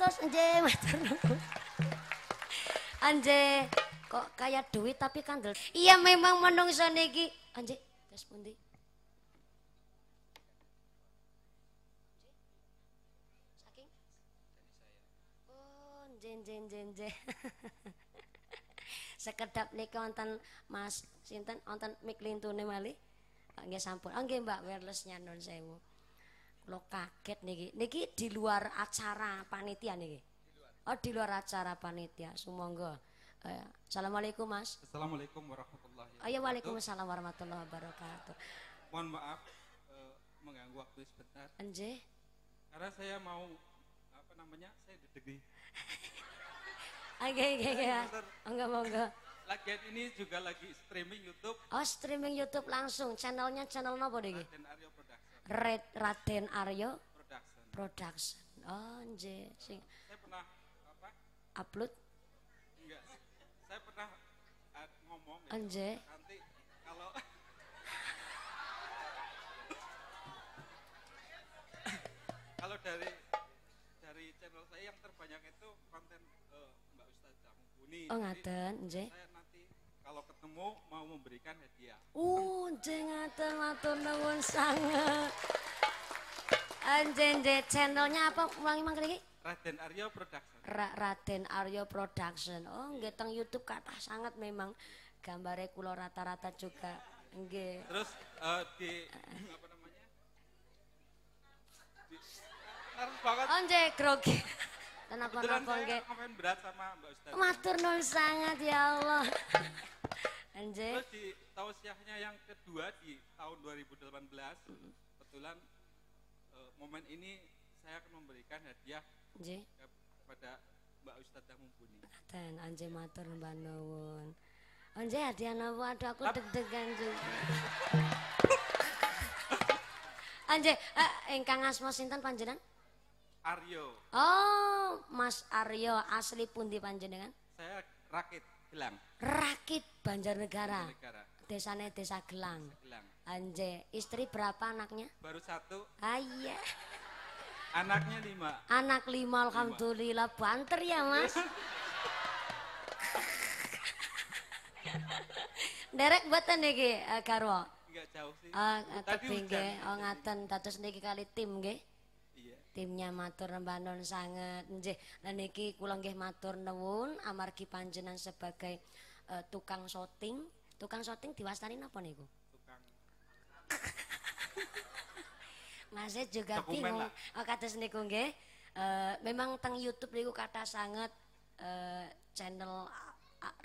terus nje maturnuku anje kok kaya duit tapi kandel iya memang menungso niki anje terus pundi saking oh nje nje nje nje sekedap niki wonten mas sinten wonten mik lintune malih nggih sampun oh, nggih mbak wireless nyanun sewu Lo kaget niki. Niki di luar acara panitia niki. Oh di luar acara panitia. Sumangga. Eh, Assalamualaikum Mas. Assalamualaikum warahmatullahi oh, iya, wabarakatuh. Oh, Waalaikumsalam warahmatullahi wabarakatuh. Mohon maaf eh, mengganggu waktu sebentar. Anje. Karena saya mau apa namanya? Saya deg Oke, oke, oke. Enggak mau enggak. Lagian ini juga lagi streaming YouTube. Oh, streaming YouTube langsung. Channelnya channel apa deh? Raden Red Raden Aryo Production. Production. Oh, nje. Sing. Saya pernah apa? Upload? Enggak. Saya pernah uh, ngomong gitu. Nje. Nanti kalau kalau dari dari channel saya yang terbanyak itu konten uh, Mbak Ustazah Mumpuni. Oh, ngaten, nje. Saya kalau ketemu mau memberikan hadiah. Uh, jangan matur nuwun sangat. Anjen eh, de channelnya apa ulangi mang lagi? Raden Aryo Production. Ra Raden Aryo Production. Oh, nggak teng YouTube kata sangat memang gambarnya kulo rata-rata juga. Nge. Terus uh, di apa namanya? Di, banget. Anjay, oh, grogi. Kenapa aku nakon berat sama Mbak Ustaz. Matur nuwun sangat ya Allah. Anjay. Terus di tausiahnya yang kedua di tahun 2018 kebetulan uh, momen ini saya akan memberikan hadiah Anjay. kepada Mbak Ustadzah Mumpuni. Dan Anje matur Mbak Nuwun. Anje hadiah napa aduh aku deg-degan juga. Anje, eh, engkang asma sinten panjenengan? Aryo. Oh, Mas Aryo asli pundi panjenengan? Saya Rakit Gelang. Rakit Banjarnegara. Banjarnegara. Desanya Desa Gelang. Gelang. Anje, istri berapa anaknya? Baru satu. Ah iya. Anaknya lima. Anak lima, alhamdulillah lima. banter ya mas. Derek buatan nih eh, uh, Karwo. Enggak jauh sih. Uh, Tadi keping nge, oh ngaten, tatus nih kali tim ke? timnya matur nembanon sangat njih lan iki kula nggih matur nuwun amargi panjenengan sebagai e, tukang syuting tukang shooting diwastani napa niku Mas juga bingung oh, kados niku nggih Uh, memang teng YouTube niku kata sangat e, channel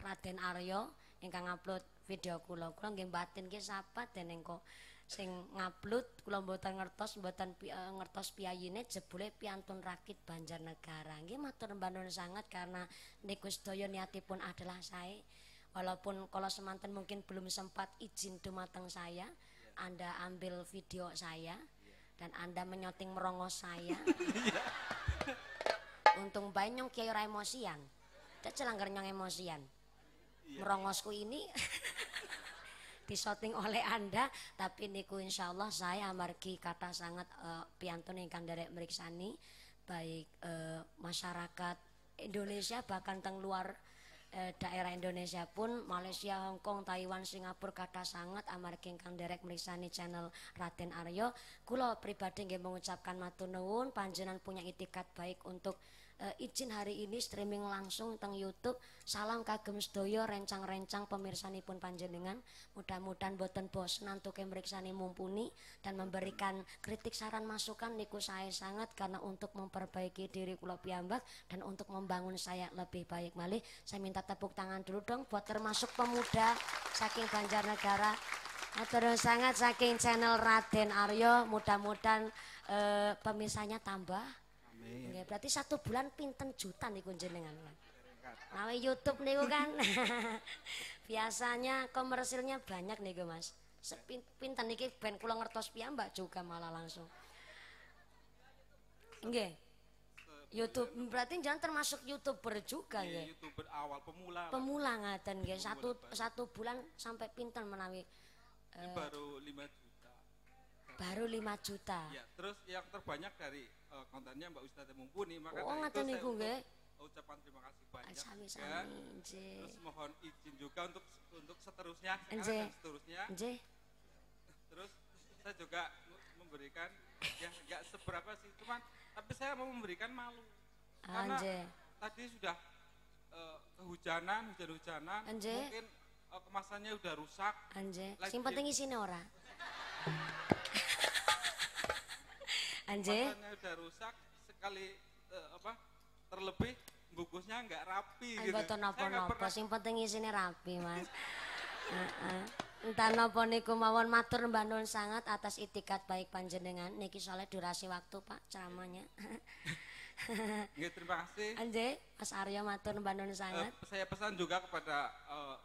Raden Aryo ingkang upload video kula. Kula nggih mbatin nggih sapa dening kok sing ngablut kula mboten ngertos mboten pi, uh, ngertos piyayine jebule piantun rakit Banjarnegara nggih matur mbanun sangat karena niku sedaya niatipun adalah saya walaupun kalau semanten mungkin belum sempat izin dumateng saya Anda ambil video saya dan Anda menyoting merongos saya untung banyong kiai ora emosian cecelangger nyong emosian merongosku ini disoting oleh Anda tapi niku insyaallah saya amargi kata sangat uh, piantun ingkang derek meriksani baik uh, masyarakat Indonesia bahkan teng luar eh, daerah Indonesia pun Malaysia, Hong Kong, Taiwan, Singapura kata sangat amargi kang derek meriksani channel Raden Aryo kulo pribadi nggih mengucapkan matur nuwun panjenengan punya itikat baik untuk Uh, izin hari ini streaming langsung teng YouTube. Salam kagem sedoyo rencang-rencang pemirsanipun panjenengan. Mudah-mudahan boten bosen antuk nih mumpuni dan memberikan kritik saran masukan niku saya sangat karena untuk memperbaiki diri kula piyambak dan untuk membangun saya lebih baik malih. Saya minta tepuk tangan dulu dong buat termasuk pemuda saking Banjarnegara nah, Terus sangat saking channel Raden Aryo mudah-mudahan e, eh, pemisahnya tambah Iya. Nggih, berarti satu bulan pinten juta niku jenengan. Nawe YouTube niku kan. Biasanya komersilnya banyak niku, Mas. Sepinten nih ben kula ngertos piyambak juga malah langsung. Nggih. YouTube berarti jangan termasuk youtuber juga ya. Youtuber awal pemula. Pemula ngaten nggih. Satu satu bulan sampai pinter menawi. Eh, baru lima juta. Baru lima juta. Ya, terus yang terbanyak dari uh, kontennya Mbak yang mumpuni maka oh, dari itu saya nggih ucapan terima kasih banyak Asami, ya. juga. terus mohon izin juga untuk untuk seterusnya sekarang dan seterusnya Nje. terus saya juga memberikan ya nggak seberapa sih cuman tapi saya mau memberikan malu ah, karena tadi sudah uh, kehujanan hujan-hujanan ah, mungkin uh, kemasannya udah rusak Anje. Ah, yang penting orang. ora Anje. Makannya udah rusak sekali uh, apa terlebih bungkusnya nggak rapi Ay, gitu. nopo nopo, sing penting isinya rapi mas. uh Entah nopo niku mawon matur mbak Nun sangat atas itikat baik panjenengan. Niki soalnya durasi waktu pak ceramahnya. Nggih terima kasih. Anje, Mas Aryo matur mbak Nun eh, sangat. Uh, saya pesan juga kepada uh,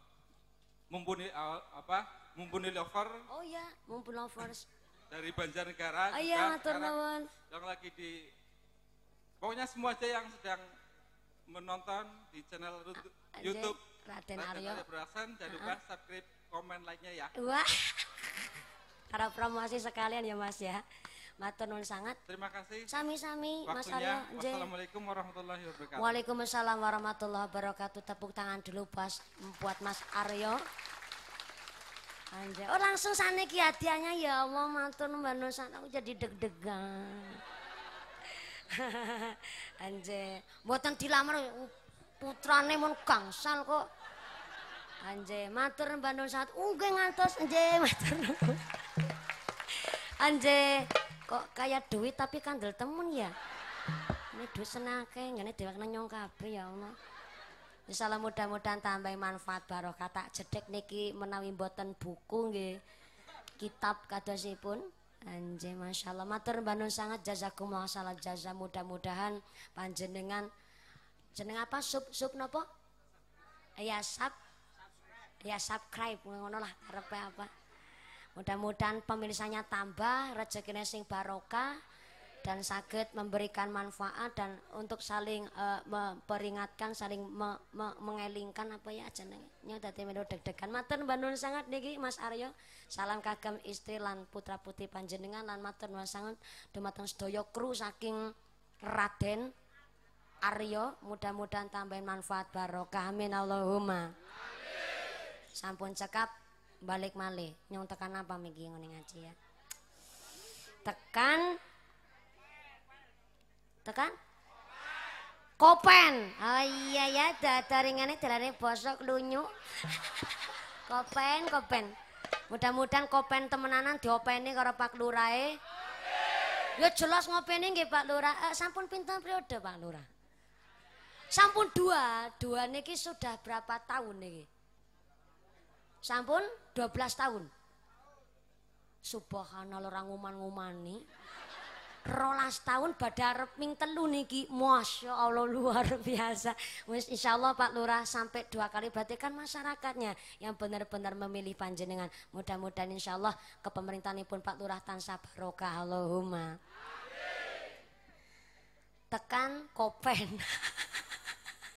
mumpuni uh, apa mumpuni lover. Oh ya, mumpuni lovers dari Banjarnegara oh, iya, sekarang yang lagi di pokoknya semua aja yang sedang menonton di channel A ah, YouTube Raden, Raden Aryo Brasan jangan ah, ah. lupa uh-huh. subscribe komen like-nya ya wah para promosi sekalian ya mas ya matur nuwun sangat terima kasih sami-sami mas Aryo wassalamualaikum warahmatullahi wabarakatuh waalaikumsalam warahmatullahi wabarakatuh tepuk tangan dulu pas buat mas Aryo Anje, Oh langsung sana kiatiannya ya Allah mantun Mbak Nusan aku jadi deg-degan. Anje, Buatan dilamar putrane mon gangsal kok. Anje, matur Mbak Nusan. Uge ngantos anje, matur. Anje, kok kaya duit tapi kandel temen ya. Ini duit senake, ngene dewek nyong kabeh ya Allah. Insyaallah mudah-mudahan tambah manfaat barokah tak cedek niki menawi mboten buku nggih. Kitab kadosipun anje masyaallah matur banun sangat jazakumullah salat jaza mudah-mudahan panjenengan jeneng apa sub sub nopo? Ya sub ya subscribe ngono lah apa? Mudah-mudahan pemirsanya tambah rezekine sing barokah dan sakit memberikan manfaat dan untuk saling uh, memperingatkan saling me, me, mengelingkan apa ya jenengnya dadi melu deg-degan matur nuwun sangat niki Mas Aryo salam kagem istri lan putra putih panjenengan lan matur nuwun sangat dumateng sedaya kru saking Raden Aryo mudah-mudahan tambahin manfaat barokah amin Allahumma amin. sampun cekap balik malih nyong tekan apa miki ngene ngaji ya tekan tekan gitu Kopen. Oh iya ya, dada ringannya dalane bosok lunyu. kopen, kopen. Mudah-mudahan kopen temenanan diopeni karo Pak Lurae. Ya jelas ngopeni nggih Pak Lurah. Eh, sampun pinten periode Pak Lurah? Sampun dua, dua niki sudah berapa tahun niki? Sampun 12 tahun. Subhanallah orang nguman-ngumani rolas tahun badar arep telu niki Masya Allah luar biasa insya Allah Pak Lurah sampai dua kali berarti kan masyarakatnya yang benar-benar memilih panjenengan mudah-mudahan insya Allah ke ini pun Pak Lurah tansah barokah Allahumma tekan kopen